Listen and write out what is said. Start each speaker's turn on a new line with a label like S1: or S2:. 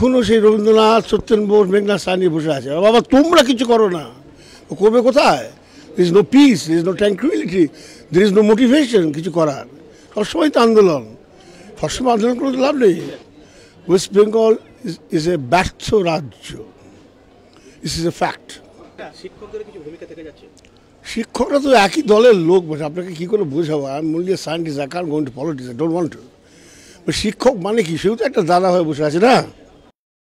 S1: এখনও সেই রবীন্দ্রনাথ সত্যেন বোস মেঘনাথ সাহা নিয়ে বসে আছে বাবা তোমরা কিছু করো না করবে কোথায় there is no peace there is no tranquility there is no motivation কিছু করার সবসময় তো আন্দোলন সবসময় আন্দোলন করে লাভ নেই West Bengal is is a ব্যর্থ রাজ্য ইস ইজ এ ফ্যাক্ট শিক্ষকরা তো একই দলের লোক বসে আপনাকে কী করে বোঝাবো আমি মূল্য সায়েন্টিস্ট আই কান গোয়েন্ট politics I don't want to শিক্ষক মানে কি সেও তো একটা দাদা হয়ে বসে আছে না